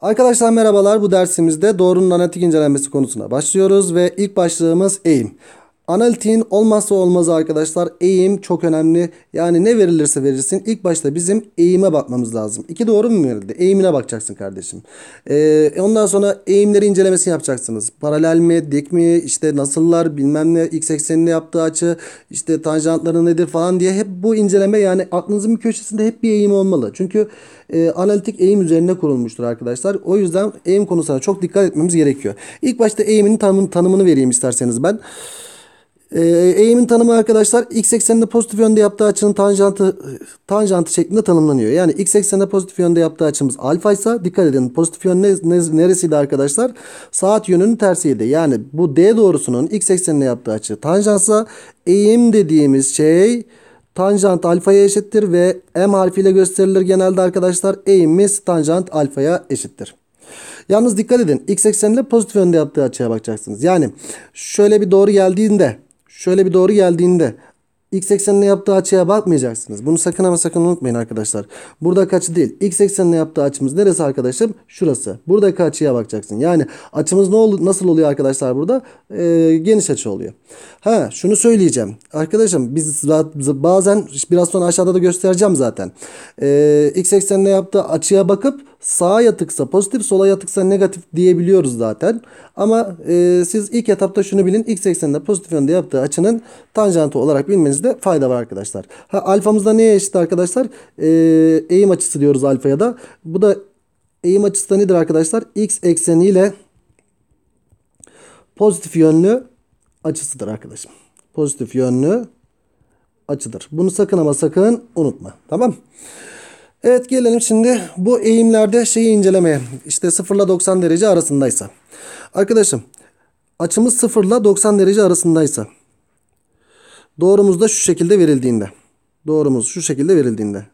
Arkadaşlar merhabalar. Bu dersimizde doğrunun analitik incelenmesi konusuna başlıyoruz ve ilk başlığımız eğim. Analitiğin olmazsa olmazı arkadaşlar eğim çok önemli. Yani ne verilirse verilsin ilk başta bizim eğime bakmamız lazım. İki doğru mu verildi? Eğimine bakacaksın kardeşim. Ee, ondan sonra eğimleri incelemesi yapacaksınız. Paralel mi, dik mi, işte nasıllar bilmem ne, x eksenini yaptığı açı, işte tanjantları nedir falan diye hep bu inceleme yani aklınızın bir köşesinde hep bir eğim olmalı. Çünkü e, analitik eğim üzerine kurulmuştur arkadaşlar. O yüzden eğim konusuna çok dikkat etmemiz gerekiyor. İlk başta eğimin tanım, tanımını vereyim isterseniz ben. Ee, eğimin tanımı arkadaşlar x ekseninde pozitif yönde yaptığı açının tanjantı tanjantı şeklinde tanımlanıyor. Yani x ekseninde pozitif yönde yaptığı açımız alfa ise dikkat edin pozitif yön ne, ne, neresiydi arkadaşlar? Saat yönünün tersiydi. Yani bu d doğrusunun x ekseninde yaptığı açı tanjansa eğim dediğimiz şey tanjant alfaya eşittir ve m harfiyle gösterilir genelde arkadaşlar. Eğimimiz tanjant alfaya eşittir. Yalnız dikkat edin x ekseninde pozitif yönde yaptığı açıya bakacaksınız. Yani şöyle bir doğru geldiğinde şöyle bir doğru geldiğinde x eksenine yaptığı açıya bakmayacaksınız. Bunu sakın ama sakın unutmayın arkadaşlar. Burada kaç değil. X eksenine yaptığı açımız neresi arkadaşım? Şurası. Burada açıya bakacaksın. Yani açımız ne oldu, nasıl oluyor arkadaşlar burada? Ee, geniş açı oluyor. Ha şunu söyleyeceğim. Arkadaşım biz bazen biraz sonra aşağıda da göstereceğim zaten. Ee, x eksenine yaptığı açıya bakıp sağa yatıksa pozitif sola yatıksa negatif diyebiliyoruz zaten. Ama e, siz ilk etapta şunu bilin. X ekseninde pozitif yönde yaptığı açının tanjantı olarak bilmeniz etmemizde fayda var arkadaşlar. Ha, alfamızda neye eşit arkadaşlar? Ee, eğim açısı diyoruz alfaya da. Bu da eğim açısı da nedir arkadaşlar? X ekseniyle pozitif yönlü açısıdır arkadaşım. Pozitif yönlü açıdır. Bunu sakın ama sakın unutma. Tamam Evet gelelim şimdi bu eğimlerde şeyi incelemeye. İşte 0 ile 90 derece arasındaysa. Arkadaşım açımız 0 ile 90 derece arasındaysa Doğrumuz da şu şekilde verildiğinde. Doğrumuz şu şekilde verildiğinde.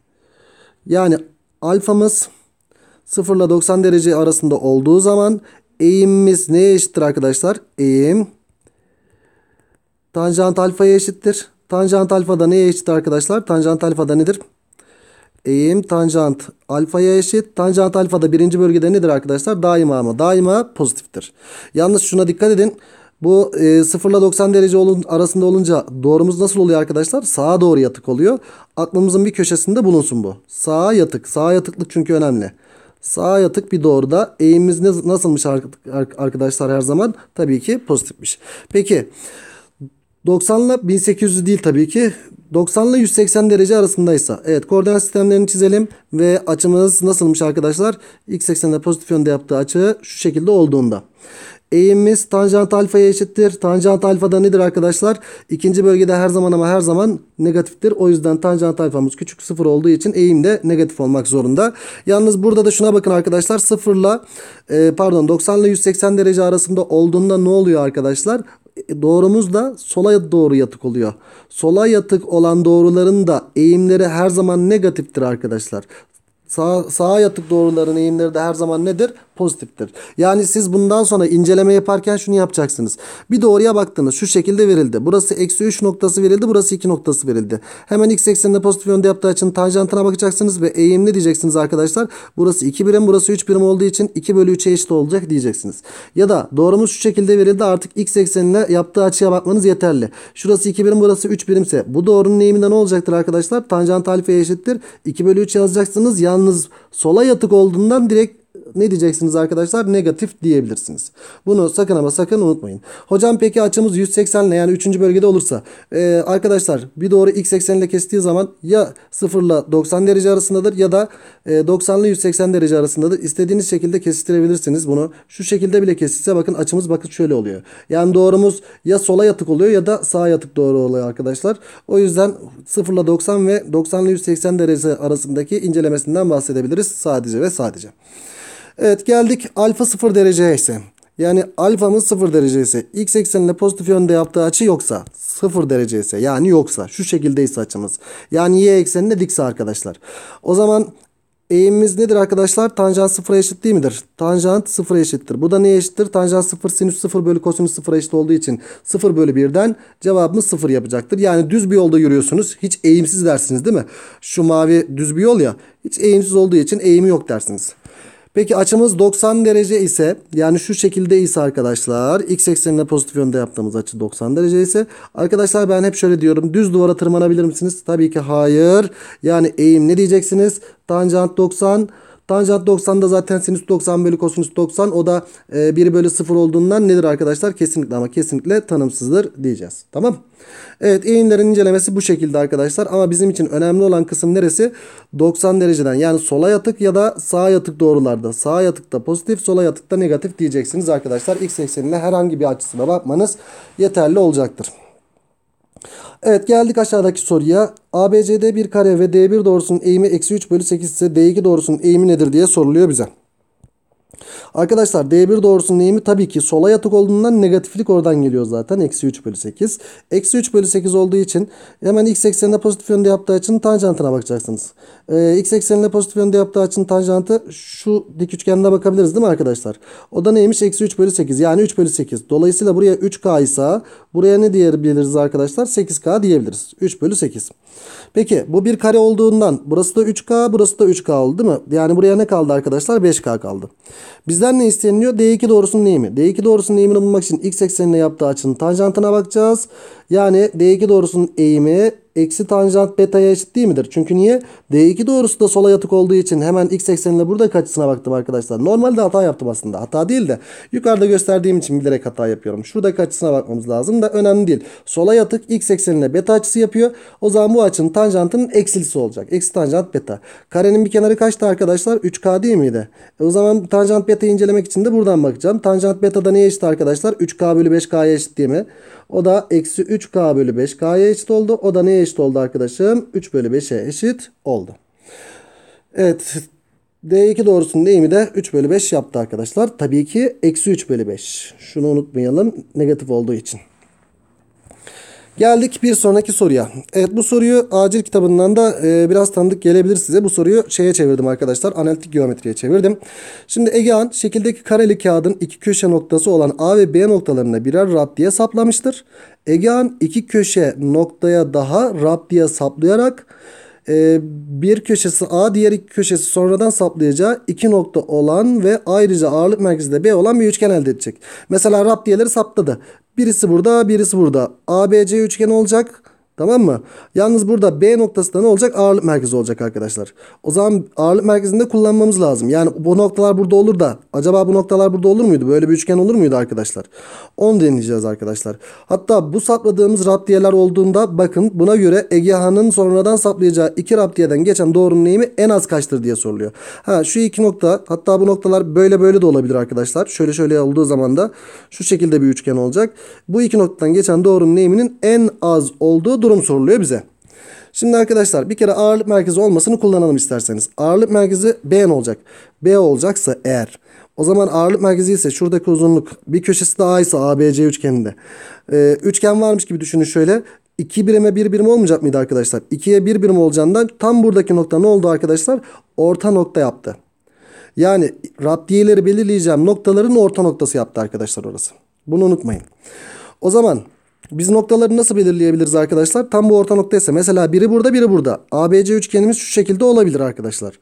Yani alfamız 0 ile 90 derece arasında olduğu zaman eğimimiz neye eşittir arkadaşlar? Eğim tanjant alfaya eşittir. Tanjant alfa da neye eşittir arkadaşlar? Tanjant alfa da nedir? Eğim tanjant alfaya eşit. Tanjant alfa da birinci bölgede nedir arkadaşlar? Daima mı? daima pozitiftir. Yalnız şuna dikkat edin. Bu e, 0 ile 90 derece olun, arasında olunca doğrumuz nasıl oluyor arkadaşlar? Sağa doğru yatık oluyor. Aklımızın bir köşesinde bulunsun bu. Sağa yatık. Sağa yatıklık çünkü önemli. Sağa yatık bir doğruda eğimimiz nasılmış arkadaşlar her zaman? Tabii ki pozitifmiş. Peki 90 ile 1800 değil tabii ki. 90 ile 180 derece arasındaysa. Evet koordinat sistemlerini çizelim. Ve açımız nasılmış arkadaşlar? X 80de pozitif yönde yaptığı açı şu şekilde olduğunda. Eğimimiz tanjant alfaya eşittir. Tanjant alfa da nedir arkadaşlar? İkinci bölgede her zaman ama her zaman negatiftir. O yüzden tanjant alfamız küçük sıfır olduğu için eğim de negatif olmak zorunda. Yalnız burada da şuna bakın arkadaşlar. Sıfırla e, pardon 90 ile 180 derece arasında olduğunda ne oluyor arkadaşlar? E, doğrumuz da sola doğru yatık oluyor. Sola yatık olan doğruların da eğimleri her zaman negatiftir arkadaşlar. Sağ, sağa yatık doğruların eğimleri de her zaman nedir? Pozitiftir. Yani siz bundan sonra inceleme yaparken şunu yapacaksınız. Bir doğruya baktınız. Şu şekilde verildi. Burası eksi 3 noktası verildi. Burası 2 noktası verildi. Hemen x ekseninde pozitif yönde yaptığı için tanjantına bakacaksınız ve eğimli diyeceksiniz arkadaşlar. Burası 2 birim burası 3 birim olduğu için 2 bölü 3'e eşit olacak diyeceksiniz. Ya da doğrumuz şu şekilde verildi. Artık x eksenine yaptığı açıya bakmanız yeterli. Şurası 2 birim burası 3 birimse bu doğrunun eğiminde ne olacaktır arkadaşlar? Tanjant alfaya eşittir. 2 bölü 3 yazacaksınız. Yan Yalnız sola yatık olduğundan direkt ne diyeceksiniz arkadaşlar? Negatif diyebilirsiniz. Bunu sakın ama sakın unutmayın. Hocam peki açımız 180 ile yani 3. bölgede olursa e, arkadaşlar bir doğru x ekseniyle kestiği zaman ya 0 ile 90 derece arasındadır ya da e, 90 ile 180 derece arasındadır. İstediğiniz şekilde kestirebilirsiniz bunu. Şu şekilde bile kesilse bakın açımız bakın şöyle oluyor. Yani doğrumuz ya sola yatık oluyor ya da sağa yatık doğru oluyor arkadaşlar. O yüzden 0 ile 90 ve 90 ile 180 derece arasındaki incelemesinden bahsedebiliriz sadece ve sadece. Evet geldik alfa 0 dereceye ise. Yani alfamız 0 derece ise x eksenine pozitif yönde yaptığı açı yoksa 0 derece ise yani yoksa şu şekildeyse açımız. Yani y eksenine dikse arkadaşlar. O zaman eğimimiz nedir arkadaşlar? Tanjant sıfıra eşit değil midir? Tanjant sıfıra eşittir. Bu da neye eşittir? Tanjant 0 sinüs 0 bölü kosinüs sıfıra eşit olduğu için 0 bölü 1'den cevabımız 0 yapacaktır. Yani düz bir yolda yürüyorsunuz. Hiç eğimsiz dersiniz değil mi? Şu mavi düz bir yol ya. Hiç eğimsiz olduğu için eğimi yok dersiniz. Peki açımız 90 derece ise yani şu şekilde ise arkadaşlar x eksenine pozitif yönde yaptığımız açı 90 derece ise arkadaşlar ben hep şöyle diyorum düz duvara tırmanabilir misiniz? Tabii ki hayır. Yani eğim ne diyeceksiniz? Tanjant 90 Tanjant 90'da zaten sinüs 90 bölü kosinüs 90 o da e, 1 bölü 0 olduğundan nedir arkadaşlar? Kesinlikle ama kesinlikle tanımsızdır diyeceğiz. Tamam. Evet eğimlerin incelemesi bu şekilde arkadaşlar. Ama bizim için önemli olan kısım neresi? 90 dereceden yani sola yatık ya da sağa yatık doğrularda. Sağa yatıkta pozitif sola yatıkta negatif diyeceksiniz arkadaşlar. X eksenine herhangi bir açısına bakmanız yeterli olacaktır. Evet geldik aşağıdaki soruya. ABCD bir kare ve D1 doğrusunun eğimi eksi 3 bölü 8 ise D2 doğrusunun eğimi nedir diye soruluyor bize. Arkadaşlar D1 doğrusunun eğimi tabii ki sola yatık olduğundan negatiflik oradan geliyor zaten. Eksi 3 bölü 8. Eksi 3 bölü 8 olduğu için hemen x eksenine pozitif yönde yaptığı açının tanjantına bakacaksınız. Ee, x eksenine pozitif yönde yaptığı açının tanjantı şu dik üçgenine bakabiliriz değil mi arkadaşlar? O da neymiş? Eksi 3 bölü 8 yani 3 bölü 8. Dolayısıyla buraya 3k ise buraya ne diyebiliriz arkadaşlar? 8k diyebiliriz. 3 bölü 8. Peki bu bir kare olduğundan burası da 3K burası da 3K oldu değil mi? Yani buraya ne kaldı arkadaşlar? 5K kaldı. Bizden ne isteniliyor? D2 doğrusunun eğimi. D2 doğrusunun eğimini bulmak için x eksenine yaptığı açının tanjantına bakacağız. Yani D2 doğrusunun eğimi eksi tanjant beta'ya eşit değil midir? Çünkü niye? D2 doğrusu da sola yatık olduğu için hemen x ekseniyle buradaki açısına baktım arkadaşlar. Normalde hata yaptım aslında. Hata değil de yukarıda gösterdiğim için bilerek hata yapıyorum. Şuradaki açısına bakmamız lazım da önemli değil. Sola yatık x ekseniyle beta açısı yapıyor. O zaman bu açının tanjantının eksilisi olacak. Eksi tanjant beta. Karenin bir kenarı kaçtı arkadaşlar? 3k değil miydi? E o zaman tanjant beta'yı incelemek için de buradan bakacağım. Tanjant beta da neye eşit arkadaşlar? 3k bölü 5k'ya eşit değil mi? O da eksi 3k bölü 5k'ya eşit oldu. O da neye eşit oldu arkadaşım? 3 bölü 5'e eşit oldu. Evet. D2 doğrusunun eğimi de 3 bölü 5 yaptı arkadaşlar. Tabii ki eksi 3 bölü 5. Şunu unutmayalım negatif olduğu için. Geldik bir sonraki soruya. Evet bu soruyu acil kitabından da e, biraz tanıdık gelebilir size. Bu soruyu şeye çevirdim arkadaşlar. Analitik geometriye çevirdim. Şimdi Egehan şekildeki kareli kağıdın iki köşe noktası olan A ve B noktalarına birer raptiye saplamıştır. Egehan iki köşe noktaya daha raptiye saplayarak e, bir köşesi A diğer iki köşesi sonradan saplayacağı iki nokta olan ve ayrıca ağırlık merkezinde B olan bir üçgen elde edecek. Mesela raptiyeleri sapladı. Birisi burada birisi burada. ABC üçgen olacak. Tamam mı? Yalnız burada B noktasında ne olacak? Ağırlık merkezi olacak arkadaşlar. O zaman ağırlık merkezinde kullanmamız lazım. Yani bu noktalar burada olur da acaba bu noktalar burada olur muydu? Böyle bir üçgen olur muydu arkadaşlar? Onu deneyeceğiz arkadaşlar. Hatta bu sapladığımız raptiyeler olduğunda bakın buna göre Egehan'ın sonradan saplayacağı iki raptiyeden geçen doğrunun eğimi en az kaçtır diye soruluyor. Ha şu iki nokta hatta bu noktalar böyle böyle de olabilir arkadaşlar. Şöyle şöyle olduğu zaman da şu şekilde bir üçgen olacak. Bu iki noktadan geçen doğrunun eğiminin en az olduğu durum soruluyor bize. Şimdi arkadaşlar bir kere ağırlık merkezi olmasını kullanalım isterseniz. Ağırlık merkezi B olacak. B olacaksa eğer. O zaman ağırlık merkezi ise şuradaki uzunluk bir köşesi de A ise ABC üçgeninde. Ee, üçgen varmış gibi düşünün şöyle. 2 birime 1 birim olmayacak mıydı arkadaşlar? 2'ye 1 birim olacağından tam buradaki nokta ne oldu arkadaşlar? Orta nokta yaptı. Yani raddiyeleri belirleyeceğim noktaların orta noktası yaptı arkadaşlar orası. Bunu unutmayın. O zaman biz noktaları nasıl belirleyebiliriz arkadaşlar? Tam bu orta noktaysa mesela biri burada biri burada. ABC üçgenimiz şu şekilde olabilir arkadaşlar.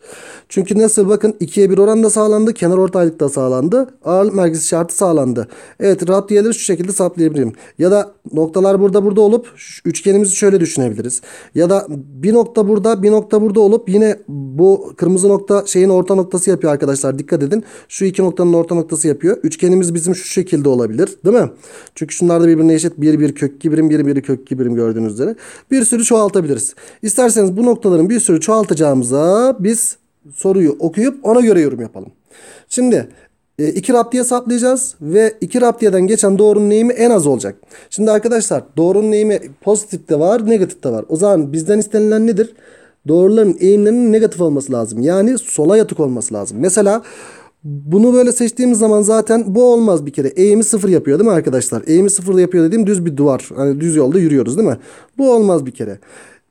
Çünkü nasıl bakın 2'ye 1 oran da sağlandı. Kenar ortaylık da sağlandı. Ağırlık merkezi şartı sağlandı. Evet rahat radyeleri şu şekilde saplayabilirim. Ya da noktalar burada burada olup üçgenimizi şöyle düşünebiliriz. Ya da bir nokta burada bir nokta burada olup yine bu kırmızı nokta şeyin orta noktası yapıyor arkadaşlar. Dikkat edin. Şu iki noktanın orta noktası yapıyor. Üçgenimiz bizim şu şekilde olabilir. Değil mi? Çünkü şunlar da birbirine eşit. 1 1 kök 2 birim, 1 biri kök 2 birim gördüğünüz üzere. Bir sürü çoğaltabiliriz. İsterseniz bu noktaların bir sürü çoğaltacağımıza biz soruyu okuyup ona göre yorum yapalım. Şimdi e, iki raptiye saplayacağız ve iki raptiyeden geçen doğrunun eğimi en az olacak. Şimdi arkadaşlar doğrunun eğimi de var negatif de var. O zaman bizden istenilen nedir? Doğruların eğimlerinin negatif olması lazım. Yani sola yatık olması lazım. Mesela bunu böyle seçtiğimiz zaman zaten bu olmaz bir kere. Eğimi sıfır yapıyor değil mi arkadaşlar? Eğimi sıfır yapıyor dediğim düz bir duvar. Hani düz yolda yürüyoruz değil mi? Bu olmaz bir kere.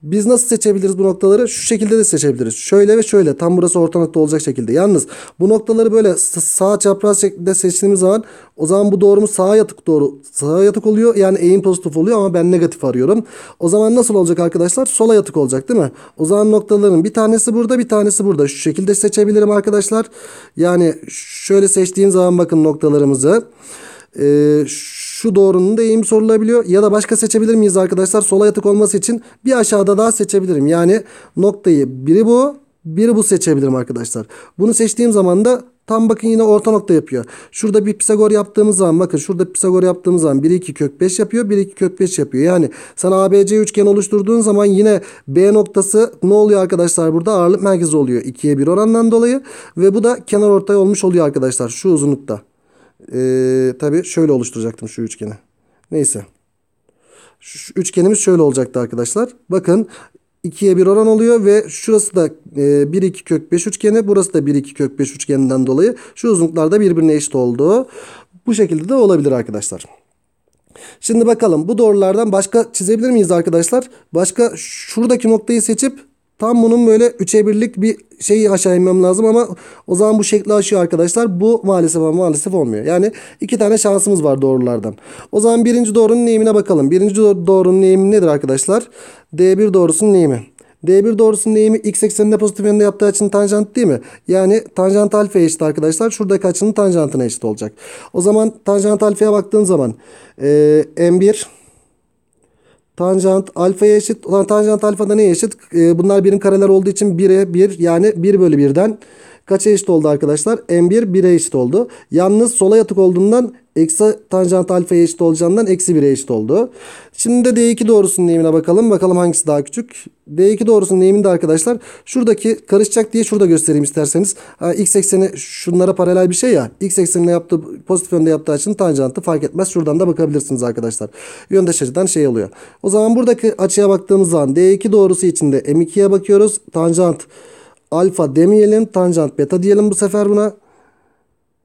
Biz nasıl seçebiliriz bu noktaları? Şu şekilde de seçebiliriz. Şöyle ve şöyle. Tam burası orta nokta olacak şekilde. Yalnız bu noktaları böyle sağ çapraz şeklinde seçtiğimiz zaman o zaman bu doğru mu? sağa yatık doğru. Sağa yatık oluyor. Yani eğim pozitif oluyor ama ben negatif arıyorum. O zaman nasıl olacak arkadaşlar? Sola yatık olacak değil mi? O zaman noktaların bir tanesi burada bir tanesi burada. Şu şekilde seçebilirim arkadaşlar. Yani şöyle seçtiğim zaman bakın noktalarımızı. Ee, şu doğrunun da eğimi sorulabiliyor. Ya da başka seçebilir miyiz arkadaşlar? Sola yatık olması için bir aşağıda daha seçebilirim. Yani noktayı biri bu biri bu seçebilirim arkadaşlar. Bunu seçtiğim zaman da tam bakın yine orta nokta yapıyor. Şurada bir Pisagor yaptığımız zaman bakın şurada Pisagor yaptığımız zaman 1 2 kök 5 yapıyor. 1 2 kök 5 yapıyor. Yani sen ABC üçgen oluşturduğun zaman yine B noktası ne oluyor arkadaşlar burada ağırlık merkezi oluyor. 2'ye 1 orandan dolayı ve bu da kenar ortay olmuş oluyor arkadaşlar şu uzunlukta e, tabii şöyle oluşturacaktım şu üçgeni. Neyse. Şu üçgenimiz şöyle olacaktı arkadaşlar. Bakın 2'ye 1 oran oluyor ve şurası da e, 1 2 kök 5 üçgeni burası da 1 2 kök 5 üçgeninden dolayı şu uzunluklar da birbirine eşit oldu. Bu şekilde de olabilir arkadaşlar. Şimdi bakalım bu doğrulardan başka çizebilir miyiz arkadaşlar? Başka şuradaki noktayı seçip Tam bunun böyle üçe birlik bir şeyi aşağı inmem lazım ama o zaman bu şekli aşıyor arkadaşlar. Bu maalesef ama maalesef olmuyor. Yani iki tane şansımız var doğrulardan. O zaman birinci doğrunun eğimine bakalım. Birinci doğrunun neyimi nedir arkadaşlar? D1 doğrusunun neyimi? D1 doğrusunun neyimi x ekseninde pozitif yönde yaptığı açının tanjant değil mi? Yani tanjant alfa eşit arkadaşlar. Şuradaki açının tanjantına eşit olacak. O zaman tanjant alfaya baktığın zaman e, M1 Tanjant alfaya eşit. Ulan tanjant alfa da neye eşit? E, bunlar birin kareler olduğu için 1'e 1 yani 1 bölü 1'den kaça eşit oldu arkadaşlar? M1 1'e eşit oldu. Yalnız sola yatık olduğundan Eksi tanjant alfaya eşit olacağından eksi 1'e eşit oldu. Şimdi de D2 doğrusunun eğimine bakalım. Bakalım hangisi daha küçük. D2 doğrusunun eğiminde arkadaşlar şuradaki karışacak diye şurada göstereyim isterseniz. Ha, x ekseni şunlara paralel bir şey ya. X eksenine yaptığı pozitif yönde yaptığı açının tanjantı fark etmez. Şuradan da bakabilirsiniz arkadaşlar. Yöndeş açıdan şey oluyor. O zaman buradaki açıya baktığımız zaman D2 doğrusu içinde M2'ye bakıyoruz. Tanjant alfa demeyelim. Tanjant beta diyelim bu sefer buna.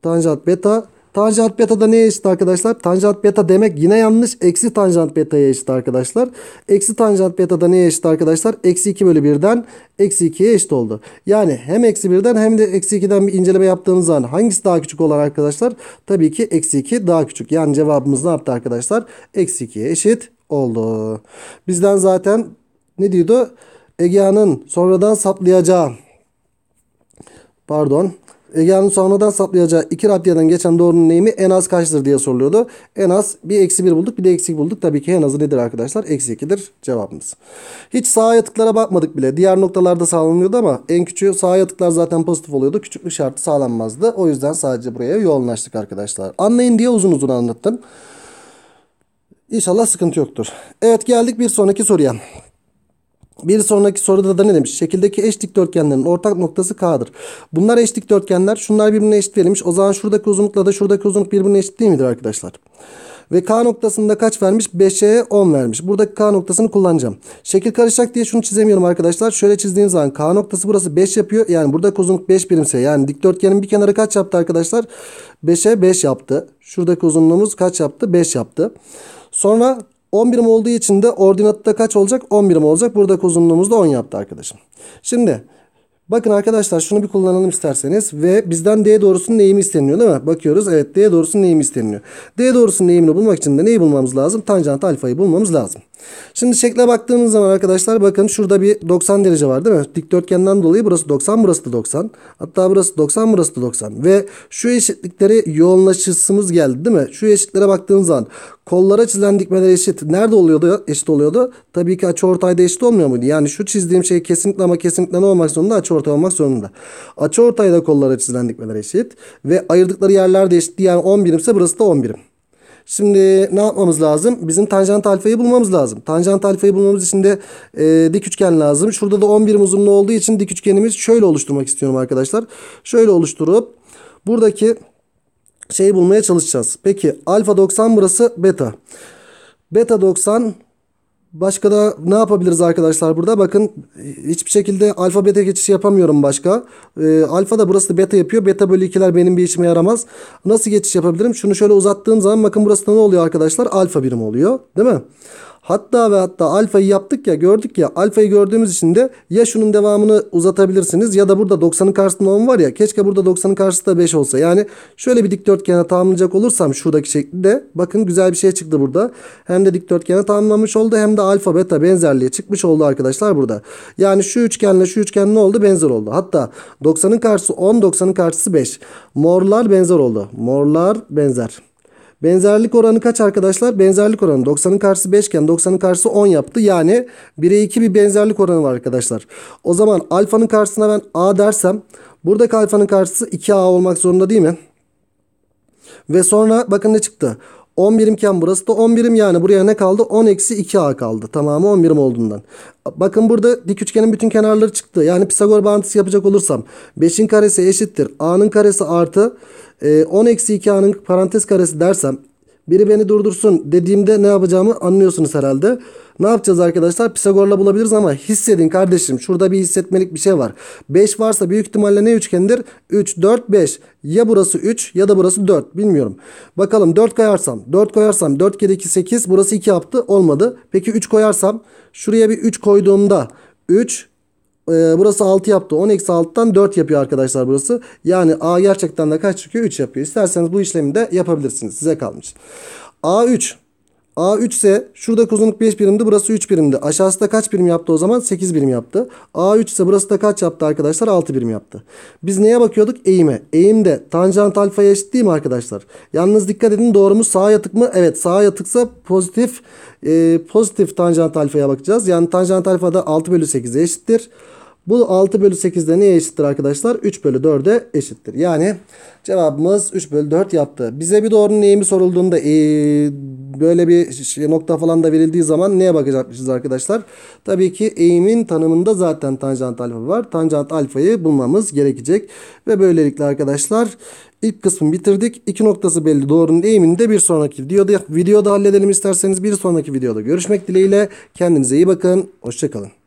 Tanjant beta Tanjant beta da neye eşit arkadaşlar? Tanjant beta demek yine yanlış. Eksi tanjant beta'ya eşit arkadaşlar. Eksi tanjant beta da neye eşit arkadaşlar? Eksi 2 bölü 1'den eksi 2'ye eşit oldu. Yani hem eksi 1'den hem de eksi 2'den bir inceleme yaptığımız zaman hangisi daha küçük olan arkadaşlar? Tabii ki eksi 2 daha küçük. Yani cevabımız ne yaptı arkadaşlar? Eksi 2'ye eşit oldu. Bizden zaten ne diyordu? Egea'nın sonradan saplayacağı pardon Egehan'ın sonradan saplayacağı iki raptiyadan geçen doğrunun eğimi en az kaçtır diye soruluyordu. En az bir eksi bir bulduk bir de eksik bulduk. Tabii ki en azı nedir arkadaşlar? Eksi iki'dir cevabımız. Hiç sağ yatıklara bakmadık bile. Diğer noktalarda sağlanıyordu ama en küçüğü sağ yatıklar zaten pozitif oluyordu. Küçüklük şartı sağlanmazdı. O yüzden sadece buraya yoğunlaştık arkadaşlar. Anlayın diye uzun uzun anlattım. İnşallah sıkıntı yoktur. Evet geldik bir sonraki soruya. Bir sonraki soruda da ne demiş? Şekildeki eş dikdörtgenlerin ortak noktası K'dır. Bunlar eş dikdörtgenler. Şunlar birbirine eşit verilmiş. O zaman şuradaki uzunlukla da şuradaki uzunluk birbirine eşit değil midir arkadaşlar? Ve K noktasında kaç vermiş? 5'e 10 vermiş. Buradaki K noktasını kullanacağım. Şekil karışacak diye şunu çizemiyorum arkadaşlar. Şöyle çizdiğim zaman K noktası burası 5 yapıyor. Yani buradaki uzunluk 5 birimse. Yani dikdörtgenin bir kenarı kaç yaptı arkadaşlar? 5'e 5 yaptı. Şuradaki uzunluğumuz kaç yaptı? 5 yaptı. Sonra 10 birim olduğu için de ordinatta kaç olacak? 10 birim olacak. Burada uzunluğumuz da 10 yaptı arkadaşım. Şimdi bakın arkadaşlar şunu bir kullanalım isterseniz. Ve bizden D doğrusunun eğimi isteniyor değil mi? Bakıyoruz evet D doğrusunun eğimi isteniyor. D doğrusunun eğimini bulmak için de neyi bulmamız lazım? Tanjant alfayı bulmamız lazım. Şimdi şekle baktığımız zaman arkadaşlar bakın şurada bir 90 derece var değil mi? Dikdörtgenden dolayı burası 90 burası da 90. Hatta burası 90 burası da 90. Ve şu eşitlikleri yoğunlaşısımız geldi değil mi? Şu eşitlere baktığımız zaman kollara çizilen dikmeler eşit. Nerede oluyordu? Eşit oluyordu. Tabii ki açıortayda eşit olmuyor muydu? Yani şu çizdiğim şey kesinlikle ama kesinlikle ne olmak zorunda? Açıortay olmak zorunda. Açıortayda kollara çizilen dikmeler eşit ve ayırdıkları yerler de eşit. Yani 10 birimse burası da 10 birim. Şimdi ne yapmamız lazım? Bizim tanjant alfayı bulmamız lazım. Tanjant alfayı bulmamız için de e, dik üçgen lazım. Şurada da 11 uzunluğu olduğu için dik üçgenimiz şöyle oluşturmak istiyorum arkadaşlar. Şöyle oluşturup buradaki şeyi bulmaya çalışacağız. Peki alfa 90 burası beta. Beta 90 başka da ne yapabiliriz arkadaşlar burada? Bakın hiçbir şekilde alfa beta geçişi yapamıyorum başka. E, alfa da burası da beta yapıyor. Beta bölü 2'ler benim bir işime yaramaz. Nasıl geçiş yapabilirim? Şunu şöyle uzattığım zaman bakın burası da ne oluyor arkadaşlar? Alfa birim oluyor. Değil mi? Hatta ve hatta alfayı yaptık ya gördük ya alfayı gördüğümüz için de ya şunun devamını uzatabilirsiniz ya da burada 90'ın karşısında 10 var ya keşke burada 90'ın karşısında 5 olsa. Yani şöyle bir dikdörtgene tamamlayacak olursam şuradaki şekilde bakın güzel bir şey çıktı burada. Hem de dikdörtgene tamamlamış oldu hem de alfa beta benzerliği çıkmış oldu arkadaşlar burada. Yani şu üçgenle şu üçgen ne oldu benzer oldu. Hatta 90'ın karşısı 10 90'ın karşısı 5. Morlar benzer oldu. Morlar benzer. Benzerlik oranı kaç arkadaşlar? Benzerlik oranı 90'ın karşısı 5 iken 90'ın karşısı 10 yaptı. Yani 1'e 2 bir benzerlik oranı var arkadaşlar. O zaman alfanın karşısına ben A dersem buradaki alfanın karşısı 2A olmak zorunda değil mi? Ve sonra bakın ne çıktı. 11'im birimken burası da 11'im yani buraya ne kaldı? 10 eksi 2a kaldı. Tamamı 11'im birim olduğundan. Bakın burada dik üçgenin bütün kenarları çıktı. Yani Pisagor bağıntısı yapacak olursam 5'in karesi eşittir. a'nın karesi artı 10 ee, eksi 2a'nın parantez karesi dersem biri beni durdursun dediğimde ne yapacağımı anlıyorsunuz herhalde. Ne yapacağız arkadaşlar? Pisagor'la bulabiliriz ama hissedin kardeşim. Şurada bir hissetmelik bir şey var. 5 varsa büyük ihtimalle ne üçgendir? 3, 4, 5. Ya burası 3 ya da burası 4. Bilmiyorum. Bakalım 4 koyarsam. 4 koyarsam 4 kere 2 8. Burası 2 yaptı. Olmadı. Peki 3 koyarsam. Şuraya bir 3 koyduğumda 3, e, burası 6 yaptı. 10 eksi 6'dan 4 yapıyor arkadaşlar burası. Yani A gerçekten de kaç çıkıyor? 3 yapıyor. İsterseniz bu işlemi de yapabilirsiniz. Size kalmış. A3 A3 ise şurada uzunluk 5 birimdi. Burası 3 birimdi. Aşağısı da kaç birim yaptı o zaman? 8 birim yaptı. A3 ise burası da kaç yaptı arkadaşlar? 6 birim yaptı. Biz neye bakıyorduk? Eğime. Eğim de tanjant alfaya eşit değil mi arkadaşlar? Yalnız dikkat edin doğru mu? Sağa yatık mı? Evet sağa yatıksa pozitif e, pozitif tanjant alfaya bakacağız. Yani tanjant alfa da 6 bölü 8'e eşittir. Bu 6 bölü 8 de neye eşittir arkadaşlar? 3 bölü 4'e eşittir. Yani cevabımız 3 bölü 4 yaptı. Bize bir doğrunun eğimi sorulduğunda ee, böyle bir şey, nokta falan da verildiği zaman neye bakacakmışız arkadaşlar? Tabii ki eğimin tanımında zaten tanjant alfa var. Tanjant alfayı bulmamız gerekecek. Ve böylelikle arkadaşlar ilk kısmı bitirdik. İki noktası belli doğrunun eğimini de bir sonraki videoda, videoda halledelim isterseniz. Bir sonraki videoda görüşmek dileğiyle. Kendinize iyi bakın. Hoşçakalın.